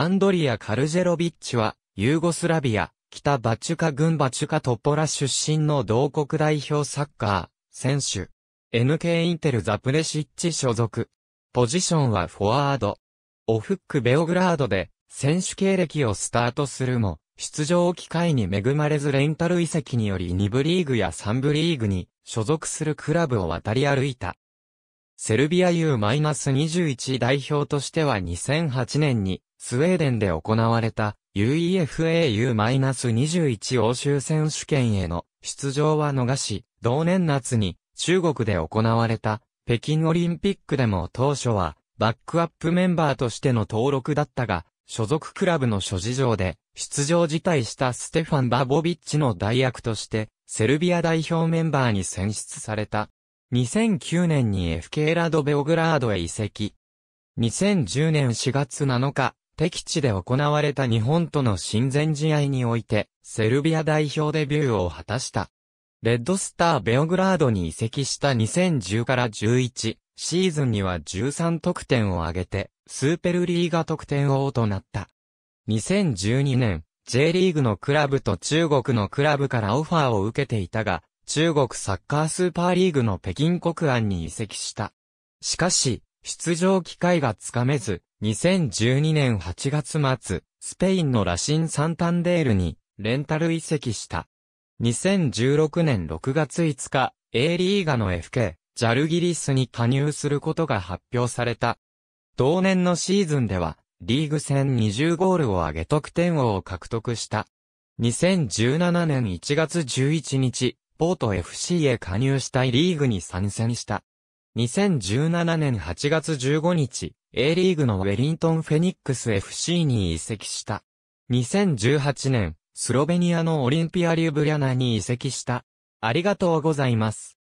アンドリア・カルジェロビッチは、ユーゴスラビア、北バチュカ軍バチュカトポラ出身の同国代表サッカー、選手。NK インテルザプレシッチ所属。ポジションはフォワード。オフックベオグラードで選手経歴をスタートするも、出場機会に恵まれずレンタル移籍により2部リーグや3部リーグに所属するクラブを渡り歩いた。セルビア U-21 代表としては2008年にスウェーデンで行われた UEFA U-21 欧州選手権への出場は逃し、同年夏に中国で行われた北京オリンピックでも当初はバックアップメンバーとしての登録だったが、所属クラブの諸事情で出場辞退したステファン・バボビッチの代役としてセルビア代表メンバーに選出された。2009年に FK ラドベオグラードへ移籍。2010年4月7日、敵地で行われた日本との親善試合において、セルビア代表デビューを果たした。レッドスターベオグラードに移籍した2010から11シーズンには13得点を挙げて、スーペルリーガ得点王となった。2012年、J リーグのクラブと中国のクラブからオファーを受けていたが、中国サッカースーパーリーグの北京国安に移籍した。しかし、出場機会がつかめず、2012年8月末、スペインのラシン・サンタンデールに、レンタル移籍した。2016年6月5日、A リーガの FK、ジャルギリスに加入することが発表された。同年のシーズンでは、リーグ戦20ゴールを挙げ得点王を獲得した。2017年1月11日、ポート FC へ加入したいリーグに参戦した。2017年8月15日、A リーグのウェリントン・フェニックス FC に移籍した。2018年、スロベニアのオリンピア・リュブリャナに移籍した。ありがとうございます。